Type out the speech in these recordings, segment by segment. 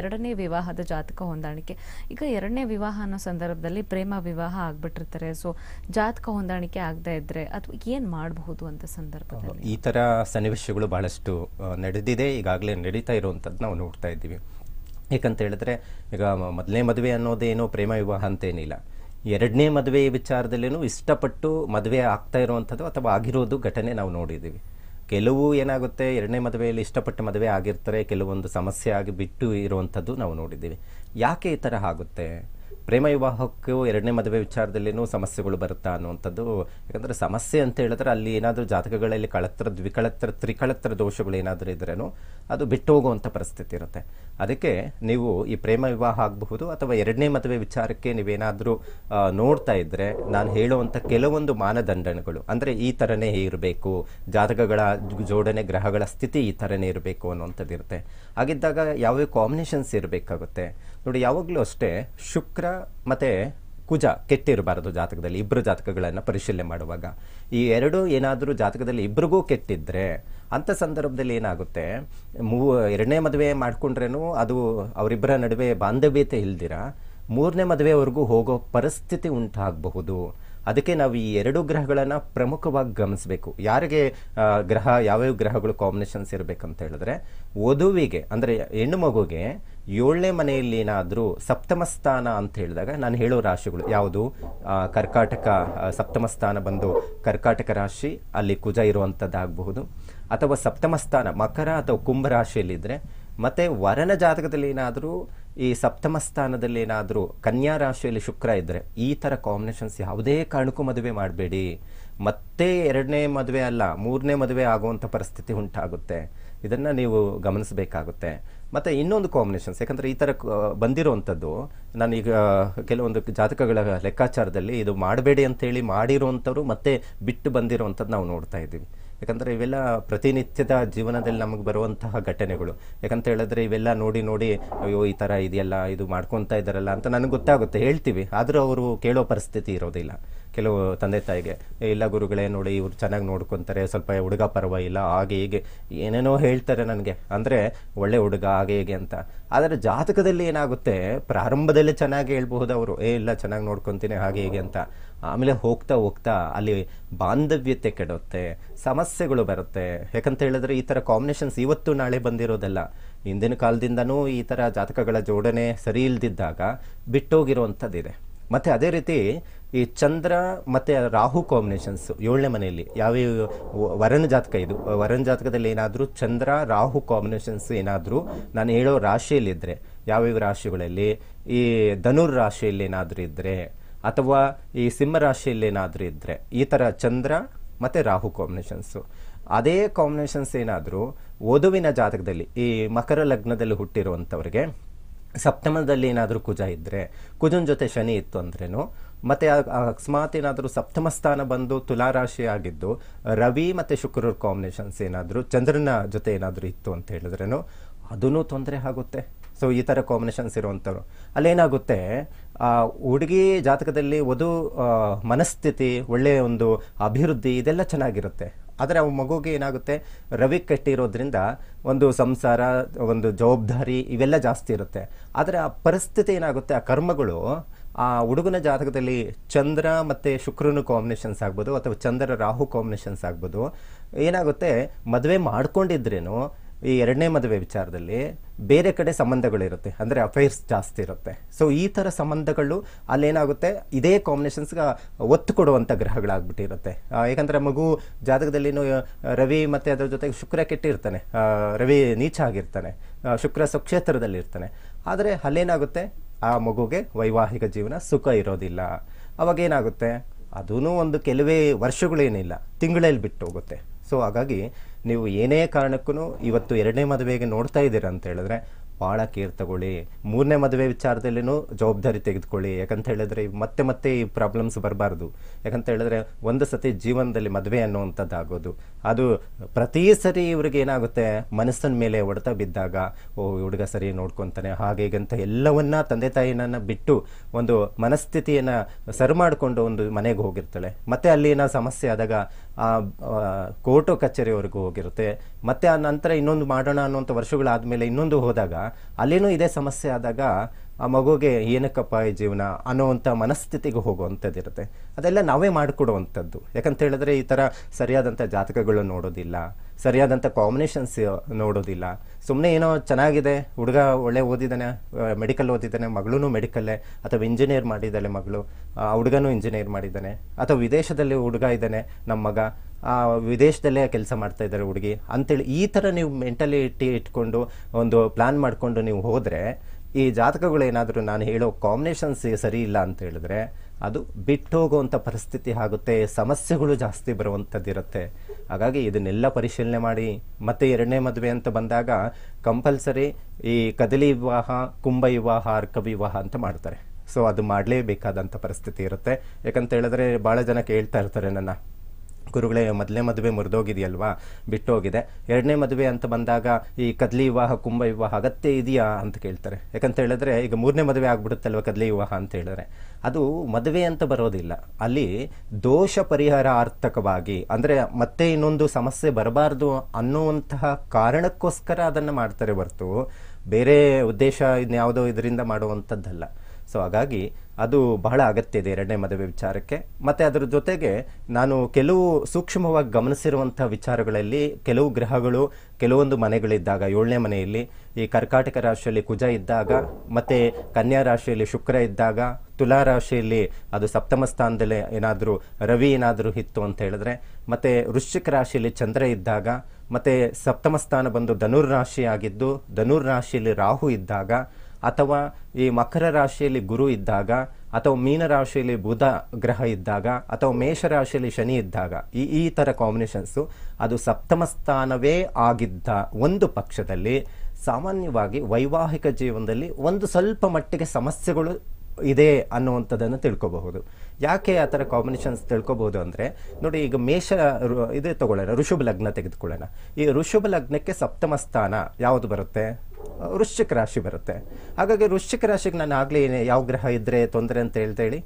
ಎರಡನೇ ವಿವಾಹದ ಜಾತಕ ಹೊಂದಾಣಿಕೆ ಈಗ ಎರಡನೇ ವಿವಾಹ ಅನ್ನೋ ಸಂದರ್ಭದಲ್ಲಿ ಪ್ರೇಮ ವಿವಾಹ ಆಗ್ಬಿಟ್ಟಿರ್ತಾರೆ ಸೊ ಜಾತಕ ಹೊಂದಾಣಿಕೆ ಆಗದೇ ಇದ್ರೆ ಅಥವಾ ಏನು ಮಾಡಬಹುದು ಅಂತ ಸಂದರ್ಭದಲ್ಲಿ ಈ ತರ ಸನ್ನಿವೇಶಗಳು ಬಹಳಷ್ಟು ನಡೆದಿದೆ ಈಗಾಗಲೇ ನಡೀತಾ ಇರುವಂಥದ್ದು ನಾವು ನೋಡ್ತಾ ಇದ್ದೀವಿ ಯಾಕಂತ ಹೇಳಿದ್ರೆ ಈಗ ಮೊದಲನೇ ಮದುವೆ ಅನ್ನೋದೇನೋ ಪ್ರೇಮ ವಿವಾಹ ಅಂತೇನಿಲ್ಲ ಎರಡನೇ ಮದುವೆ ವಿಚಾರದಲ್ಲಿನು ಇಷ್ಟಪಟ್ಟು ಮದುವೆ ಆಗ್ತಾ ಇರುವಂಥದ್ದು ಅಥವಾ ಆಗಿರೋದು ಘಟನೆ ನಾವು ನೋಡಿದ್ದೀವಿ ಕೆಲವು ಏನಾಗುತ್ತೆ ಎರಡನೇ ಮದುವೆಯಲ್ಲಿ ಇಷ್ಟಪಟ್ಟ ಮದುವೆ ಆಗಿರ್ತಾರೆ ಕೆಲವೊಂದು ಸಮಸ್ಯೆ ಆಗಿ ಬಿಟ್ಟು ಇರುವಂಥದ್ದು ನಾವು ನೋಡಿದ್ದೀವಿ ಯಾಕೆ ಈ ಥರ ಆಗುತ್ತೆ ಪ್ರೇಮ ವಿವಾಹಕ್ಕೂ ಎರಡನೇ ಮದುವೆ ವಿಚಾರದಲ್ಲಿನೂ ಸಮಸ್ಯೆಗಳು ಬರುತ್ತಾ ಅನ್ನುವಂಥದ್ದು ಯಾಕಂದರೆ ಸಮಸ್ಯೆ ಅಂತ ಹೇಳಿದ್ರೆ ಅಲ್ಲಿ ಏನಾದರೂ ಜಾತಕಗಳಲ್ಲಿ ಕಳತ್ರ ದ್ವಿಕಳತ್ರ ತ್ರಿಕಳತ್ರ ದೋಷಗಳು ಏನಾದರೂ ಇದ್ರೇನು ಅದು ಬಿಟ್ಟು ಹೋಗುವಂಥ ಪರಿಸ್ಥಿತಿ ಇರುತ್ತೆ ಅದಕ್ಕೆ ನೀವು ಈ ಪ್ರೇಮ ವಿವಾಹ ಆಗಬಹುದು ಅಥವಾ ಎರಡನೇ ಮದುವೆ ವಿಚಾರಕ್ಕೆ ನೀವೇನಾದರೂ ನೋಡ್ತಾ ಇದ್ದರೆ ನಾನು ಹೇಳುವಂಥ ಕೆಲವೊಂದು ಮಾನದಂಡಗಳು ಅಂದರೆ ಈ ಥರನೇ ಇರಬೇಕು ಜಾತಕಗಳ ಜೋಡಣೆ ಗ್ರಹಗಳ ಸ್ಥಿತಿ ಈ ಥರನೇ ಇರಬೇಕು ಅನ್ನೋವಂಥದ್ದು ಇರುತ್ತೆ ಹಾಗಿದ್ದಾಗ ಯಾವ್ಯಾವ ಕಾಂಬಿನೇಷನ್ಸ್ ಇರಬೇಕಾಗುತ್ತೆ ನೋಡಿ ಯಾವಾಗಲೂ ಅಷ್ಟೇ ಶುಕ್ರ ಮತ್ತು ಕುಜ ಕೆಟ್ಟಿರಬಾರದು ಜಾತಕದಲ್ಲಿ ಇಬ್ಬರು ಜಾತಕಗಳನ್ನು ಪರಿಶೀಲನೆ ಮಾಡುವಾಗ ಈ ಎರಡು ಏನಾದರೂ ಜಾತಕದಲ್ಲಿ ಇಬ್ಬರಿಗೂ ಕೆಟ್ಟಿದ್ದರೆ ಅಂಥ ಸಂದರ್ಭದಲ್ಲಿ ಏನಾಗುತ್ತೆ ಮೂ ಎರಡನೇ ಮದುವೆ ಮಾಡಿಕೊಂಡ್ರೇನು ಅದು ಅವರಿಬ್ಬರ ನಡುವೆ ಬಾಂಧವ್ಯತೆ ಇಲ್ದಿರ ಮೂರನೇ ಮದುವೆವರೆಗೂ ಹೋಗೋ ಪರಿಸ್ಥಿತಿ ಉಂಟಾಗಬಹುದು ಅದಕ್ಕೆ ನಾವು ಈ ಎರಡು ಗ್ರಹಗಳನ್ನು ಪ್ರಮುಖವಾಗಿ ಗಮನಿಸಬೇಕು ಯಾರಿಗೆ ಗ್ರಹ ಯಾವ್ಯಾವ ಗ್ರಹಗಳು ಕಾಂಬಿನೇಷನ್ಸ್ ಇರಬೇಕಂತ ಹೇಳಿದ್ರೆ ವಧುವಿಗೆ ಅಂದರೆ ಹೆಣ್ಣು ಮಗುಗೆ ಏಳನೇ ಮನೆಯಲ್ಲಿ ಏನಾದರೂ ಸಪ್ತಮ ಸ್ಥಾನ ಅಂತ ಹೇಳಿದಾಗ ನಾನು ಹೇಳೋ ರಾಶಿಗಳು ಯಾವುದು ಕರ್ಕಾಟಕ ಸಪ್ತಮ ಸ್ಥಾನ ಬಂದು ಕರ್ಕಾಟಕ ರಾಶಿ ಅಲ್ಲಿ ಕುಜ ಇರುವಂಥದ್ದಾಗಬಹುದು ಅಥವಾ ಸಪ್ತಮ ಸ್ಥಾನ ಮಕರ ಅಥವಾ ಕುಂಭ ರಾಶಿಯಲ್ಲಿದ್ದರೆ ಮತ್ತು ವರನ ಜಾತಕದಲ್ಲಿ ಏನಾದರೂ ಈ ಸಪ್ತಮ ಸ್ಥಾನದಲ್ಲಿ ಏನಾದರೂ ಕನ್ಯಾ ರಾಶಿಯಲ್ಲಿ ಶುಕ್ರ ಇದ್ದರೆ ಈ ಥರ ಕಾಂಬಿನೇಷನ್ಸ್ ಯಾವುದೇ ಕಾರಣಕ್ಕೂ ಮದುವೆ ಮಾಡಬೇಡಿ ಮತ್ತೆ ಎರಡನೇ ಮದುವೆ ಅಲ್ಲ ಮೂರನೇ ಮದುವೆ ಆಗುವಂಥ ಪರಿಸ್ಥಿತಿ ಉಂಟಾಗುತ್ತೆ ಇದನ್ನು ನೀವು ಗಮನಿಸಬೇಕಾಗುತ್ತೆ ಮತ್ತು ಇನ್ನೊಂದು ಕಾಂಬಿನೇಷನ್ಸ್ ಯಾಕಂದರೆ ಈ ಥರ ಬಂದಿರುವಂಥದ್ದು ನಾನೀಗ ಕೆಲವೊಂದು ಜಾತಕಗಳ ಲೆಕ್ಕಾಚಾರದಲ್ಲಿ ಇದು ಮಾಡಬೇಡಿ ಅಂತೇಳಿ ಮಾಡಿರುವಂಥವ್ರು ಮತ್ತೆ ಬಿಟ್ಟು ಬಂದಿರುವಂಥದ್ದು ನಾವು ನೋಡ್ತಾ ಇದ್ದೀವಿ ಯಾಕಂದರೆ ಇವೆಲ್ಲ ಪ್ರತಿನಿತ್ಯದ ಜೀವನದಲ್ಲಿ ನಮಗೆ ಬರುವಂತಹ ಘಟನೆಗಳು ಯಾಕಂತ ಹೇಳಿದ್ರೆ ಇವೆಲ್ಲ ನೋಡಿ ನೋಡಿ ಅಯ್ಯೋ ಈ ಥರ ಇದೆಯಲ್ಲ ಇದು ಮಾಡ್ಕೊತಾ ಇದ್ದಾರಲ್ಲ ಅಂತ ನನಗೆ ಗೊತ್ತಾಗುತ್ತೆ ಹೇಳ್ತೀವಿ ಆದರೂ ಅವರು ಕೇಳೋ ಪರಿಸ್ಥಿತಿ ಇರೋದಿಲ್ಲ ಕೆಲವು ತಂದೆ ತಾಯಿಗೆ ಇಲ್ಲ ಗುರುಗಳೇ ನೋಡಿ ಇವ್ರು ಚೆನ್ನಾಗಿ ನೋಡ್ಕೊತಾರೆ ಸ್ವಲ್ಪ ಹುಡುಗ ಪರವಾಗಿಲ್ಲ ಹಾಗೆ ಹೀಗೆ ಏನೇನೋ ಹೇಳ್ತಾರೆ ನನಗೆ ಅಂದರೆ ಒಳ್ಳೆ ಹುಡುಗ ಹಾಗೆ ಹೀಗೆ ಅಂತ ಆದರೆ ಜಾತಕದಲ್ಲಿ ಏನಾಗುತ್ತೆ ಪ್ರಾರಂಭದಲ್ಲಿ ಚೆನ್ನಾಗಿ ಹೇಳ್ಬಹುದು ಅವರು ಏ ಇಲ್ಲ ಚೆನ್ನಾಗಿ ನೋಡ್ಕೊತೀನಿ ಹಾಗೆ ಹೀಗೆ ಅಂತ ಆಮೇಲೆ ಹೋಗ್ತಾ ಹೋಗ್ತಾ ಅಲ್ಲಿ ಬಾಂಧವ್ಯತೆ ಕೆಡುತ್ತೆ ಸಮಸ್ಯೆಗಳು ಬರುತ್ತೆ ಯಾಕಂತ ಹೇಳಿದ್ರೆ ಈ ಥರ ಕಾಂಬಿನೇಷನ್ಸ್ ಇವತ್ತು ನಾಳೆ ಬಂದಿರೋದಲ್ಲ ಹಿಂದಿನ ಕಾಲದಿಂದನೂ ಈ ಥರ ಜಾತಕಗಳ ಜೋಡಣೆ ಸರಿ ಇಲ್ದಿದ್ದಾಗ ಬಿಟ್ಟೋಗಿರುವಂಥದ್ದಿದೆ ಮತ್ತು ಅದೇ ರೀತಿ ಈ ಚಂದ್ರ ಮತ್ತು ರಾಹು ಕಾಂಬಿನೇಷನ್ಸು ಏಳನೇ ಮನೆಯಲ್ಲಿ ಯಾವ್ಯಾವ ವರನ ಜಾತಕ ಇದು ವರನ ಜಾತಕದಲ್ಲಿ ಏನಾದರೂ ಚಂದ್ರ ರಾಹು ಕಾಂಬಿನೇಷನ್ಸ್ ಏನಾದರೂ ನಾನು ಹೇಳೋ ರಾಶಿಯಲ್ಲಿದ್ದರೆ ಯಾವ್ಯಾವ ರಾಶಿಗಳಲ್ಲಿ ಈ ಧನುರ್ ರಾಶಿಯಲ್ಲಿ ಏನಾದರೂ ಇದ್ದರೆ ಅಥವಾ ಈ ಏನಾದರೂ ಇದ್ದರೆ ಈ ಥರ ಚಂದ್ರ ಮತ್ತು ರಾಹು ಕಾಂಬಿನೇಷನ್ಸು ಅದೇ ಕಾಂಬಿನೇಷನ್ಸ್ ಏನಾದರೂ ವಧುವಿನ ಜಾತಕದಲ್ಲಿ ಈ ಮಕರ ಲಗ್ನದಲ್ಲಿ ಹುಟ್ಟಿರುವಂಥವ್ರಿಗೆ ಸಪ್ತಮದಲ್ಲಿ ಏನಾದರೂ ಕುಜ ಇದ್ದರೆ ಕುಜನ ಜೊತೆ ಶನಿ ಇತ್ತು ಅಂದ್ರೇನು ಮತ್ತು ಅಕಸ್ಮಾತ್ ಏನಾದರೂ ಸಪ್ತಮ ಸ್ಥಾನ ಬಂದು ತುಲಾರಾಶಿ ಆಗಿದ್ದು ರವಿ ಮತ್ತು ಶುಕ್ರರ ಕಾಂಬಿನೇಷನ್ಸ್ ಏನಾದರೂ ಚಂದ್ರನ ಜೊತೆ ಏನಾದರೂ ಇತ್ತು ಅಂತ ಹೇಳಿದ್ರೇನು ಅದೂ ತೊಂದರೆ ಆಗುತ್ತೆ ಸೊ ಈ ಥರ ಕಾಂಬಿನೇಷನ್ಸ್ ಇರುವಂಥವ್ರು ಅಲ್ಲೇನಾಗುತ್ತೆ ಆ ಹುಡುಗಿ ಜಾತಕದಲ್ಲಿ ವಧು ಮನಸ್ಥಿತಿ ಒಳ್ಳೆಯ ಒಂದು ಅಭಿವೃದ್ಧಿ ಇದೆಲ್ಲ ಚೆನ್ನಾಗಿರುತ್ತೆ ಆದರೆ ಅವ ಮಗುಗೆ ಏನಾಗುತ್ತೆ ರವಿ ಕಟ್ಟಿರೋದ್ರಿಂದ ಒಂದು ಸಂಸಾರ ಒಂದು ಜವಾಬ್ದಾರಿ ಇವೆಲ್ಲ ಜಾಸ್ತಿ ಇರುತ್ತೆ ಆದರೆ ಆ ಪರಿಸ್ಥಿತಿ ಏನಾಗುತ್ತೆ ಆ ಕರ್ಮಗಳು ಆ ಹುಡುಗನ ಜಾತಕದಲ್ಲಿ ಚಂದ್ರ ಮತ್ತು ಶುಕ್ರನ ಕಾಂಬಿನೇಷನ್ಸ್ ಆಗ್ಬೋದು ಅಥವಾ ಚಂದ್ರ ರಾಹು ಕಾಂಬಿನೇಷನ್ಸ್ ಆಗ್ಬೋದು ಏನಾಗುತ್ತೆ ಮದುವೆ ಮಾಡ್ಕೊಂಡಿದ್ರೇನು ಈ ಎರಡನೇ ಮದುವೆ ವಿಚಾರದಲ್ಲಿ ಬೇರೆ ಕಡೆ ಸಂಬಂಧಗಳಿರುತ್ತೆ ಅಂದರೆ ಅಫೇರ್ಸ್ ಜಾಸ್ತಿ ಇರುತ್ತೆ ಸೊ ಈ ಥರ ಸಂಬಂಧಗಳು ಅಲ್ಲೇನಾಗುತ್ತೆ ಇದೇ ಕಾಂಬಿನೇಷನ್ಸ್ಗೆ ಒತ್ತು ಕೊಡುವಂಥ ಗ್ರಹಗಳಾಗ್ಬಿಟ್ಟಿರುತ್ತೆ ಯಾಕಂದರೆ ಮಗು ಜಾತಕದಲ್ಲಿನೂ ರವಿ ಮತ್ತು ಅದರ ಜೊತೆಗೆ ಶುಕ್ರ ಕೆಟ್ಟಿರ್ತಾನೆ ರವಿ ನೀಚ ಆಗಿರ್ತಾನೆ ಶುಕ್ರ ಸ್ವಕ್ಷೇತ್ರದಲ್ಲಿರ್ತಾನೆ ಆದರೆ ಅಲ್ಲೇನಾಗುತ್ತೆ ಆ ಮಗುಗೆ ವೈವಾಹಿಕ ಜೀವನ ಸುಖ ಇರೋದಿಲ್ಲ ಅವಾಗೇನಾಗುತ್ತೆ ಅದೂ ಒಂದು ಕೆಲವೇ ವರ್ಷಗಳೇನಿಲ್ಲ ತಿಂಗಳಲ್ಲಿ ಬಿಟ್ಟು ಹೋಗುತ್ತೆ ಸೊ ಹಾಗಾಗಿ ನೀವು ಏನೇ ಕಾರಣಕ್ಕೂ ಇವತ್ತು ಎರಡನೇ ಮದುವೆಗೆ ನೋಡ್ತಾ ಇದ್ದೀರಾ ಅಂತ ಹೇಳಿದ್ರೆ ಭಾಳ ಕೇರ್ ತಗೊಳ್ಳಿ ಮೂರನೇ ಮದುವೆ ವಿಚಾರದಲ್ಲಿನೂ ಜವಾಬ್ದಾರಿ ತೆಗೆದುಕೊಳ್ಳಿ ಯಾಕಂತ ಹೇಳಿದ್ರೆ ಮತ್ತೆ ಮತ್ತೆ ಈ ಪ್ರಾಬ್ಲಮ್ಸ್ ಬರಬಾರ್ದು ಯಾಕಂತ ಹೇಳಿದ್ರೆ ಒಂದು ಸತಿ ಜೀವನದಲ್ಲಿ ಮದುವೆ ಅನ್ನುವಂಥದ್ದು ಆಗೋದು ಅದು ಪ್ರತಿ ಸರಿ ಇವ್ರಿಗೆ ಏನಾಗುತ್ತೆ ಮನಸ್ಸಿನ ಮೇಲೆ ಹೊಡೆತ ಬಿದ್ದಾಗ ಓ ಹುಡುಗ ಸರಿ ನೋಡ್ಕೊತಾನೆ ಹಾಗೆ ಹೀಗಂತ ಎಲ್ಲವನ್ನ ತಂದೆ ತಾಯಿನ ಬಿಟ್ಟು ಒಂದು ಮನಸ್ಥಿತಿಯನ್ನು ಸರಿ ಮಾಡಿಕೊಂಡು ಒಂದು ಮನೆಗೆ ಹೋಗಿರ್ತಾಳೆ ಮತ್ತೆ ಅಲ್ಲಿನ ಸಮಸ್ಯೆ ಆದಾಗ ಆ ಕೋರ್ಟು ಕಚೇರಿವರೆಗೂ ಹೋಗಿರುತ್ತೆ ಮತ್ತೆ ಆ ನಂತರ ಇನ್ನೊಂದು ಮಾಡೋಣ ಅನ್ನುವಂಥ ವರ್ಷಗಳಾದಮೇಲೆ ಇನ್ನೊಂದು ಹೋದಾಗ ಅಲ್ಲೇನೂ ಇದೇ ಸಮಸ್ಯೆ ಆದಾಗ ಆ ಮಗುಗೆ ಏನಕ್ಕಪ್ಪ ಈ ಜೀವನ ಅನ್ನೋವಂಥ ಮನಸ್ಥಿತಿಗೆ ಹೋಗುವಂಥದ್ದು ಇರುತ್ತೆ ಅದೆಲ್ಲ ನಾವೇ ಮಾಡಿಕೊಡುವಂಥದ್ದು ಯಾಕಂತ ಹೇಳಿದ್ರೆ ಈ ಥರ ಸರಿಯಾದಂಥ ಜಾತಕಗಳು ನೋಡೋದಿಲ್ಲ ಸರಿಯಾದಂಥ ಕಾಂಬಿನೇಷನ್ಸ್ ನೋಡೋದಿಲ್ಲ ಸುಮ್ಮನೆ ಏನೋ ಚೆನ್ನಾಗಿದೆ ಹುಡುಗ ಒಳ್ಳೆ ಓದಿದ್ದಾನೆ ಮೆಡಿಕಲ್ ಓದಿದ್ದಾನೆ ಮಗಳೂ ಮೆಡಿಕಲ್ಲೇ ಅಥವಾ ಇಂಜಿನಿಯರ್ ಮಾಡಿದ್ದಾಳೆ ಮಗಳು ಆ ಹುಡುಗನೂ ಇಂಜಿನಿಯರ್ ಮಾಡಿದ್ದಾನೆ ಅಥವಾ ವಿದೇಶದಲ್ಲಿ ಹುಡುಗ ಇದ್ದಾನೆ ನಮ್ಮ ಮಗ ವಿದೇಶದಲ್ಲೇ ಕೆಲಸ ಮಾಡ್ತಾ ಇದ್ದಾರೆ ಹುಡುಗಿ ಅಂತೇಳಿ ಈ ಥರ ನೀವು ಮೆಂಟಲಿಟಿ ಇಟ್ಕೊಂಡು ಒಂದು ಪ್ಲ್ಯಾನ್ ಮಾಡಿಕೊಂಡು ನೀವು ಹೋದರೆ ಈ ಜಾತಕಗಳೇನಾದರೂ ನಾನು ಹೇಳೋ ಕಾಂಬಿನೇಷನ್ಸ್ ಸರಿ ಇಲ್ಲ ಅಂತ ಹೇಳಿದ್ರೆ ಅದು ಬಿಟ್ಟು ಹೋಗುವಂಥ ಪರಿಸ್ಥಿತಿ ಆಗುತ್ತೆ ಸಮಸ್ಯೆಗಳು ಜಾಸ್ತಿ ಬರುವಂಥದ್ದಿರುತ್ತೆ ಹಾಗಾಗಿ ಇದನ್ನೆಲ್ಲ ಪರಿಶೀಲನೆ ಮಾಡಿ ಮತ್ತು ಎರಡನೇ ಮದುವೆ ಅಂತ ಬಂದಾಗ ಕಂಪಲ್ಸರಿ ಈ ಕದಲಿ ವಿವಾಹ ಕುಂಭ ವಿವಾಹ ಅರ್ಕ ವಿವಾಹ ಅಂತ ಮಾಡ್ತಾರೆ ಸೊ ಅದು ಮಾಡಲೇಬೇಕಾದಂಥ ಪರಿಸ್ಥಿತಿ ಇರುತ್ತೆ ಯಾಕಂತ ಹೇಳಿದ್ರೆ ಭಾಳ ಜನ ಕೇಳ್ತಾ ಇರ್ತಾರೆ ನನ್ನ ಗುರುಗಳೇ ಮೊದಲನೇ ಮದುವೆ ಮುರಿದೋಗಿದೆಯಲ್ವಾ ಬಿಟ್ಟೋಗಿದೆ ಎರಡನೇ ಮದುವೆ ಅಂತ ಬಂದಾಗ ಈ ಕದ್ಲಿ ವಿವಾಹ ಕುಂಭ ವಿವಾಹ ಅಗತ್ಯ ಇದೆಯಾ ಅಂತ ಕೇಳ್ತಾರೆ ಯಾಕಂತ ಹೇಳಿದ್ರೆ ಈಗ ಮೂರನೇ ಮದುವೆ ಆಗ್ಬಿಡುತ್ತಲ್ವ ಕದ್ಲಿ ವಿವಾಹ ಅಂತ ಹೇಳಿದ್ರೆ ಅದು ಮದುವೆ ಅಂತ ಬರೋದಿಲ್ಲ ಅಲ್ಲಿ ದೋಷ ಪರಿಹಾರ ಪರಿಹಾರಾರ್ಥಕವಾಗಿ ಅಂದರೆ ಮತ್ತೆ ಇನ್ನೊಂದು ಸಮಸ್ಯೆ ಬರಬಾರ್ದು ಅನ್ನುವಂತಹ ಕಾರಣಕ್ಕೋಸ್ಕರ ಅದನ್ನು ಮಾಡ್ತಾರೆ ಹೊರತು ಬೇರೆ ಉದ್ದೇಶ ಇನ್ಯಾವುದೋ ಇದರಿಂದ ಮಾಡುವಂಥದ್ದಲ್ಲ ಸೊ ಹಾಗಾಗಿ ಅದು ಬಹಳ ಅಗತ್ಯ ಇದೆ ಎರಡನೇ ಮದುವೆ ವಿಚಾರಕ್ಕೆ ಮತ್ತು ಅದರ ಜೊತೆಗೆ ನಾನು ಕೆಲವು ಸೂಕ್ಷ್ಮವಾಗಿ ಗಮನಿಸಿರುವಂಥ ವಿಚಾರಗಳಲ್ಲಿ ಕೆಲವು ಗ್ರಹಗಳು ಕೆಲವೊಂದು ಮನೆಗಳಿದ್ದಾಗ ಏಳನೇ ಮನೆಯಲ್ಲಿ ಈ ಕರ್ಕಾಟಕ ರಾಶಿಯಲ್ಲಿ ಕುಜ ಇದ್ದಾಗ ಮತ್ತು ಕನ್ಯಾ ರಾಶಿಯಲ್ಲಿ ಶುಕ್ರ ಇದ್ದಾಗ ತುಲಾ ರಾಶಿಯಲ್ಲಿ ಅದು ಸಪ್ತಮ ಸ್ಥಾನದಲ್ಲಿ ಏನಾದರೂ ರವಿ ಏನಾದರೂ ಇತ್ತು ಅಂತ ಹೇಳಿದ್ರೆ ಮತ್ತು ವೃಶ್ಚಿಕ ರಾಶಿಯಲ್ಲಿ ಚಂದ್ರ ಇದ್ದಾಗ ಮತ್ತು ಸಪ್ತಮ ಸ್ಥಾನ ಬಂದು ಧನುರ್ ರಾಶಿ ಆಗಿದ್ದು ಧನುರ್ ರಾಶಿಯಲ್ಲಿ ರಾಹು ಇದ್ದಾಗ ಅಥವಾ ಈ ಮಕರ ರಾಶಿಯಲ್ಲಿ ಗುರು ಇದ್ದಾಗ ಅಥವಾ ಮೀನ ರಾಶಿಯಲ್ಲಿ ಬುಧ ಗ್ರಹ ಇದ್ದಾಗ ಅಥವಾ ಮೇಷ ರಾಶಿಯಲ್ಲಿ ಶನಿ ಇದ್ದಾಗ ಈ ಈ ಥರ ಕಾಂಬಿನೇಷನ್ಸು ಅದು ಸಪ್ತಮ ಸ್ಥಾನವೇ ಆಗಿದ್ದ ಒಂದು ಪಕ್ಷದಲ್ಲಿ ಸಾಮಾನ್ಯವಾಗಿ ವೈವಾಹಿಕ ಜೀವನದಲ್ಲಿ ಒಂದು ಸ್ವಲ್ಪ ಮಟ್ಟಿಗೆ ಸಮಸ್ಯೆಗಳು ಇದೆ ಅನ್ನುವಂಥದ್ದನ್ನು ತಿಳ್ಕೊಬಹುದು ಯಾಕೆ ಆ ಥರ ಕಾಂಬಿನೇಷನ್ಸ್ ತಿಳ್ಕೊಬಹುದು ಅಂದರೆ ನೋಡಿ ಈಗ ಮೇಷ ಇದೇ ತಗೊಳ್ಳೋಣ ಋಷಭ ಲಗ್ನ ತೆಗೆದುಕೊಳ್ಳೋಣ ಈ ಋಷಭ ಲಗ್ನಕ್ಕೆ ಸಪ್ತಮ ಸ್ಥಾನ ಯಾವುದು ಬರುತ್ತೆ ವೃಶ್ಚಿಕ ರಾಶಿ ಬರುತ್ತೆ ಹಾಗಾಗಿ ವೃಶ್ಚಿಕ ರಾಶಿಗೆ ನಾನು ಆಗಲಿ ಯಾವ ಗ್ರಹ ಇದ್ದರೆ ತೊಂದರೆ ಅಂತ ಹೇಳ್ತೇಳಿ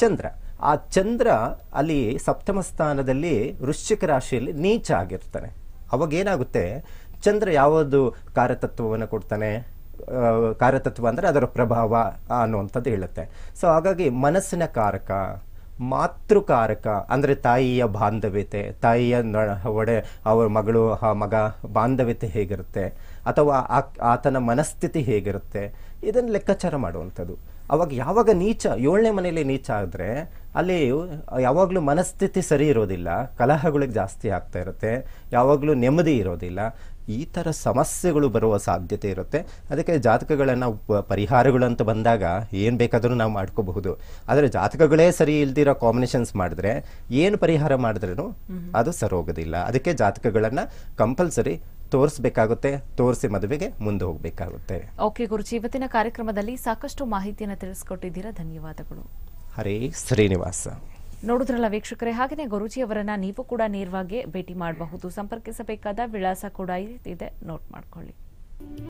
ಚಂದ್ರ ಆ ಚಂದ್ರ ಅಲ್ಲಿ ಸಪ್ತಮ ಸ್ಥಾನದಲ್ಲಿ ವೃಶ್ಚಿಕ ರಾಶಿಯಲ್ಲಿ ನೀಚ ಆಗಿರ್ತಾನೆ ಅವಾಗೇನಾಗುತ್ತೆ ಚಂದ್ರ ಯಾವುದು ಕಾರತತ್ವವನ್ನು ಕೊಡ್ತಾನೆ ಕಾರತತ್ವ ಅಂದರೆ ಅದರ ಪ್ರಭಾವ ಅನ್ನುವಂಥದ್ದು ಹೇಳುತ್ತೆ ಸೊ ಹಾಗಾಗಿ ಮನಸ್ಸಿನ ಕಾರಕ ಮಾತೃಕಾರಕ ಅಂದರೆ ತಾಯಿಯ ಬಾಂಧವ್ಯತೆ ತಾಯಿಯ ಒಡೆ ಅವರ ಮಗಳು ಆ ಮಗ ಬಾಂಧವ್ಯತೆ ಹೇಗಿರುತ್ತೆ ಅಥವಾ ಆತನ ಮನಸ್ಥಿತಿ ಹೇಗಿರುತ್ತೆ ಇದನ್ನು ಲೆಕ್ಕಾಚಾರ ಮಾಡುವಂಥದ್ದು ಅವಾಗ ಯಾವಾಗ ನೀಚ ಏಳನೇ ಮನೆಯಲ್ಲಿ ನೀಚ ಆದರೆ ಅಲ್ಲಿ ಯಾವಾಗಲೂ ಮನಸ್ಥಿತಿ ಸರಿ ಇರೋದಿಲ್ಲ ಕಲಹಗಳಿಗೆ ಜಾಸ್ತಿ ಆಗ್ತಾ ಇರುತ್ತೆ ಯಾವಾಗಲೂ ನೆಮ್ಮದಿ ಇರೋದಿಲ್ಲ ಈ ಥರ ಸಮಸ್ಯೆಗಳು ಬರುವ ಸಾಧ್ಯತೆ ಇರುತ್ತೆ ಅದಕ್ಕೆ ಜಾತಕಗಳನ್ನು ಅಂತ ಬಂದಾಗ ಏನು ಬೇಕಾದರೂ ನಾವು ಮಾಡ್ಕೋಬಹುದು ಆದರೆ ಜಾತಕಗಳೇ ಸರಿ ಇಲ್ದಿರೋ ಕಾಂಬಿನೇಷನ್ಸ್ ಮಾಡಿದ್ರೆ ಏನು ಪರಿಹಾರ ಮಾಡಿದ್ರೂ ಅದು ಹೋಗೋದಿಲ್ಲ ಅದಕ್ಕೆ ಜಾತಕಗಳನ್ನು ಕಂಪಲ್ಸರಿ ತೋರಿಸಬೇಕಾಗುತ್ತೆ ತೋರಿಸಿ ಮದುವೆಗೆ ಮುಂದೆ ಹೋಗಬೇಕಾಗುತ್ತೆ ಓಕೆ ಗುರುಜಿ ಇವತ್ತಿನ ಕಾರ್ಯಕ್ರಮದಲ್ಲಿ ಸಾಕಷ್ಟು ಮಾಹಿತಿಯನ್ನು ತಿಳಿಸ್ಕೊಟ್ಟಿದ್ದೀರಾ ಧನ್ಯವಾದಗಳು ಹರೇ ಶ್ರೀನಿವಾಸ ನೋಡಿದ್ರಲ್ಲ ವೀಕ್ಷಕರೇ ಹಾಗೆಯೇ ಅವರನ್ನ ನೀವು ಕೂಡ ನೇರವಾಗಿ ಭೇಟಿ ಮಾಡಬಹುದು ಸಂಪರ್ಕಿಸಬೇಕಾದ ವಿಳಾಸ ಕೂಡ ಇದೆ ನೋಟ್ ಮಾಡ್ಕೊಳ್ಳಿ